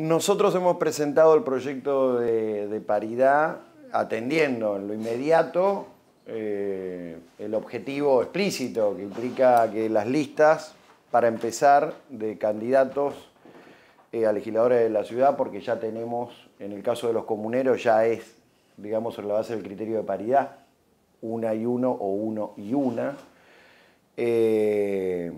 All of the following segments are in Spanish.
Nosotros hemos presentado el proyecto de, paridad atendiendo en lo inmediato eh, el objetivo explícito que implica que las listas, para empezar, de candidatos eh, a legisladores de la ciudad, porque ya tenemos, en el caso de los comuneros, ya es, digamos, sobre la base del criterio de paridad, una y uno o uno y una. Eh,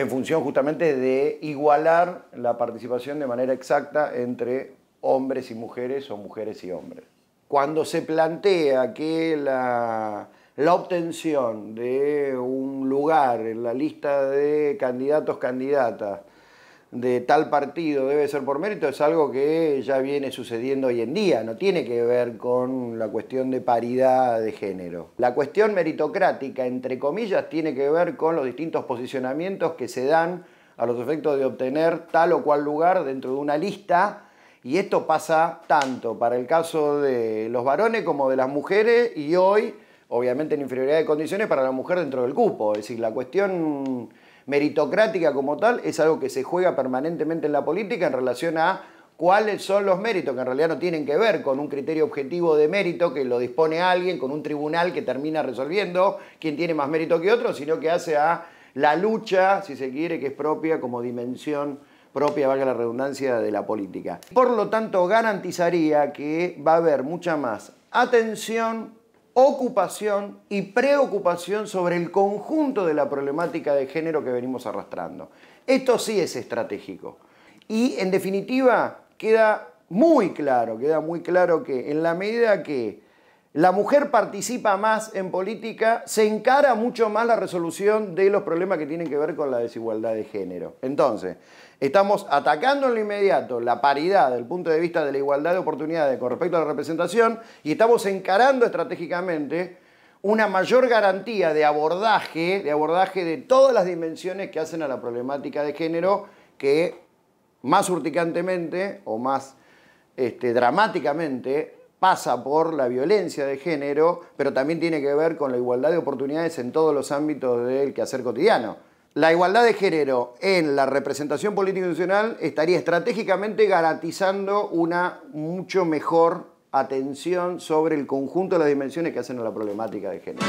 en función justamente de igualar la participación de manera exacta entre hombres y mujeres o mujeres y hombres. Cuando se plantea que la, obtención de un lugar en la lista de candidatos, candidatas, de tal partido debe ser por mérito es algo que ya viene sucediendo hoy en día, no tiene que ver con la cuestión de paridad de género. La cuestión meritocrática, entre comillas, tiene que ver con los distintos posicionamientos que se dan a los efectos de obtener tal o cual lugar dentro de una lista. Y esto pasa tanto para el caso de los varones como de las mujeres y hoy, obviamente, en inferioridad de condiciones para la mujer dentro del cupo. Es decir, la cuestión meritocrática como tal es algo que se juega permanentemente en la política en relación a cuáles son los méritos, que en realidad no tienen que ver con un criterio objetivo de mérito que lo dispone alguien, con un tribunal que termina resolviendo quién tiene más mérito que otro, sino que hace a la lucha, si se quiere, que es propia como dimensión propia, valga la redundancia, de la política. Por lo tanto, garantizaría que va a haber mucha más atención ocupación y preocupación sobre el conjunto de la problemática de género que venimos arrastrando. Esto sí es estratégico. Y en definitiva, queda muy claro, queda muy claro que en la medida que la mujer participa más en política, se encara mucho más la resolución de los problemas que tienen que ver con la desigualdad de género. Entonces, estamos atacando en lo inmediato la paridad desde el punto de vista de la igualdad de oportunidades con respecto a la representación y estamos encarando estratégicamente una mayor garantía de abordaje, de abordaje de todas las dimensiones que hacen a la problemática de género que más urticantemente o más este, dramáticamente pasa por la violencia de género, pero también tiene que ver con la igualdad de oportunidades en todos los ámbitos del quehacer cotidiano. La igualdad de género en la representación política institucional estaría estratégicamente garantizando una mucho mejor atención sobre el conjunto de las dimensiones que hacen a la problemática de género.